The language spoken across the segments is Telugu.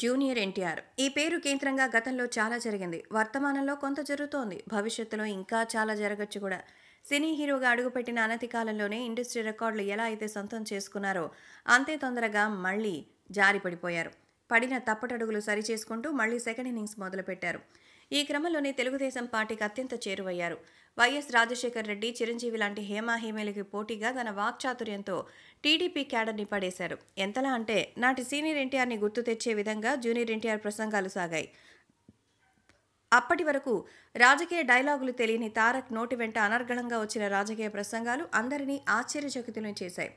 జూనియర్ ఎన్టీఆర్ ఈ పేరు కేంద్రంగా గతంలో చాలా జరిగింది వర్తమానంలో కొంత జరుగుతోంది భవిష్యత్తులో ఇంకా చాలా జరగచ్చు కూడా సినీ హీరోగా అడుగుపెట్టిన అనతి కాలంలోనే ఇండస్ట్రీ రికార్డులు ఎలా అయితే సొంతం చేసుకున్నారో అంతే తొందరగా మళ్ళీ జారి పడిపోయారు పడిన తప్పటడుగులు సరిచేసుకుంటూ మళ్ళీ సెకండ్ ఇన్నింగ్స్ మొదలుపెట్టారు ఈ క్రమంలోనే తెలుగుదేశం పార్టీకి అత్యంత చేరువయ్యారు వైఎస్ రాజశేఖర్ రెడ్డి చిరంజీవి లాంటి హేమాహేమీలకి పోటీగా తన వాక్చాతుర్యంతో టీడీపీ క్యాడర్ని పడేశారు ఎంతలా అంటే నాటి సీనియర్ ఎన్టీఆర్ని గుర్తు తెచ్చే విధంగా జూనియర్ ఎన్టీఆర్ ప్రసంగాలు సాగాయి అప్పటి వరకు రాజకీయ డైలాగులు తెలియని తారక్ నోటి వెంట అనర్గళంగా వచ్చిన రాజకీయ ప్రసంగాలు అందరినీ ఆశ్చర్యచకితులను చేశాయి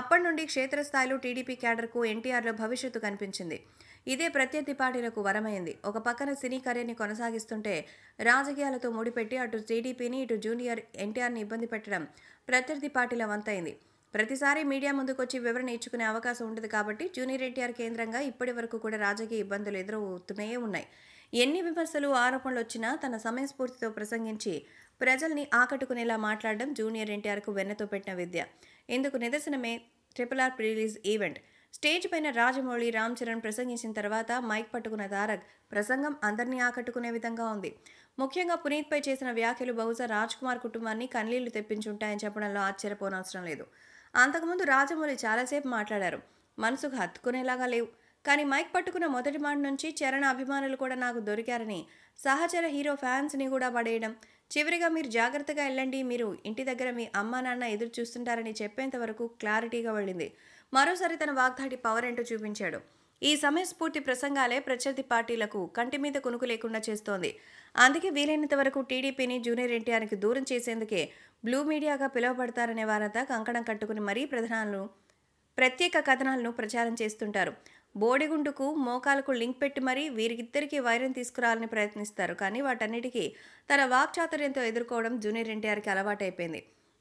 అప్పటి నుండి క్షేత్రస్థాయిలో టీడీపీ క్యాడర్కు ఎన్టీఆర్లో భవిష్యత్తు కనిపించింది ఇదే ప్రత్యర్థి పార్టీలకు వరమైంది ఒక పక్కన సినీ కరీర్ని కొనసాగిస్తుంటే రాజకీయాలతో ముడిపెట్టి అటు టీడీపీని ఇటు జూనియర్ ఎన్టీఆర్ని ఇబ్బంది పెట్టడం ప్రత్యర్థి పార్టీల వంతైంది ప్రతిసారి మీడియా ముందుకొచ్చి వివరణ ఇచ్చుకునే అవకాశం ఉండదు కాబట్టి జూనియర్ ఎన్టీఆర్ కేంద్రంగా ఇప్పటి వరకు కూడా రాజకీయ ఇబ్బందులు ఎదురవుతూనే ఉన్నాయి ఎన్ని విమర్శలు ఆరోపణలు వచ్చినా తన సమయస్ఫూర్తితో ప్రసంగించి ప్రజల్ని ఆకట్టుకునేలా మాట్లాడడం జూనియర్ ఎన్టీఆర్కు వెన్నతో పెట్టిన విద్య ఇందుకు నిదర్శనమే triple R release event stage పైన రాజమౌళి రామ్ చరణ్ ప్రసంగించిన తర్వాత మైక్ పట్టుకున్న తారక్ ప్రసంగం అందరినీ ఆకట్టుకునే విధంగా ఉంది ముఖ్యంగా పునీత్పై చేసిన వ్యాఖ్యలు బహుశా రాజ్ కుమార్ కుటుంబాన్ని కన్నీళ్లు తెప్పించుంటాయని చెప్పడంలో ఆశ్చర్యపోనవసరం లేదు అంతకుముందు రాజమౌళి చాలాసేపు మాట్లాడారు మనసుకు హత్తుకునేలాగా లేవు కానీ మైక్ పట్టుకున్న మొదటి మాట నుంచి చరణ అభిమానులు కూడా నాకు దొరికారని సహచర హీరో ఫ్యాన్స్ని కూడా పడేయడం చివరిగా మీరు జాగ్రత్తగా వెళ్ళండి మీరు ఇంటి దగ్గర మీ అమ్మ నాన్న ఎదురు చూస్తుంటారని చెప్పేంత వరకు క్లారిటీగా వెళ్ళింది మరోసారి తన వాగ్దాటి పవర్ ఏంటో చూపించాడు ఈ సమయస్ఫూర్తి ప్రసంగాలే ప్రత్యర్థి పార్టీలకు కంటి మీద కొనుకు లేకుండా చేస్తోంది అందుకే వీలైనంత వరకు టీడీపీని జూనియర్ ఎన్టీఆర్కి దూరం చేసేందుకే బ్లూ మీడియాగా పిలువబడతారనే వారంతా కంకణం కట్టుకుని మరీ ప్రధానాలను ప్రత్యేక కథనాలను ప్రచారం చేస్తుంటారు బోడిగుండుకు మోకాలకు లింక్ పెట్టి మరీ వీరిద్దరికీ వైరం తీసుకురావాలని ప్రయత్నిస్తారు కానీ వాటన్నిటికీ తన వాక్చాతుర్యంతో ఎదుర్కోవడం జూనియర్ ఎన్టీఆర్కి అలవాటైపోయింది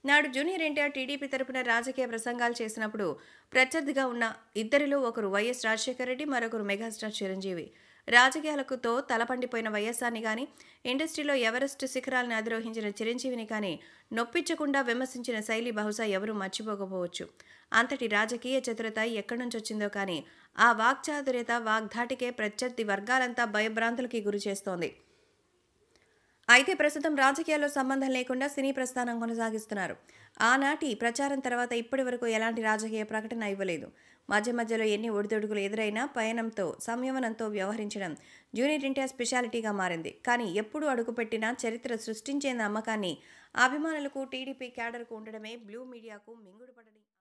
నాడు జూనియర్ ఎన్టీఆర్ టీడీపీ తరపున రాజకీయ ప్రసంగాలు చేసినప్పుడు ప్రత్యర్థిగా ఉన్న ఇద్దరిలో ఒకరు వైఎస్ రాజశేఖర రెడ్డి మరొకరు మెగాస్టార్ చిరంజీవి రాజకీయాలకుతో తలపండిపోయిన వైఎస్ఆర్ని కానీ ఇండస్ట్రీలో ఎవరెస్ట్ శిఖరాలను అధిరోహించిన చిరంజీవిని కానీ నొప్పించకుండా విమర్శించిన శైలి బహుశా ఎవరూ మర్చిపోకపోవచ్చు అంతటి రాజకీయ చతురత ఎక్కడి నుంచి వచ్చిందో కానీ ఆ వాక్చాతుర్యత వాగ్ధాటికే ప్రత్యర్థి వర్గాలంతా భయభ్రాంతులకి గురి చేస్తోంది అయితే ప్రస్తుతం రాజకీయాల్లో సంబంధం లేకుండా సినీ ప్రస్థానం కొనసాగిస్తున్నారు ఆనాటి ప్రచారం తర్వాత ఇప్పటి వరకు ఎలాంటి రాజకీయ ప్రకటన ఇవ్వలేదు మధ్య మధ్యలో ఎన్ని ఒడిదొడుగులు ఎదురైనా పయనంతో సంయమనంతో వ్యవహరించడం జూనియర్ ఇండియా స్పెషాలిటీగా మారింది కానీ ఎప్పుడు అడుగుపెట్టినా చరిత్ర సృష్టించే నమ్మకాన్ని అభిమానులకు టీడీపీ క్యాడర్కు ఉండడమే బ్లూ మీడియాకు మింగుడుపడని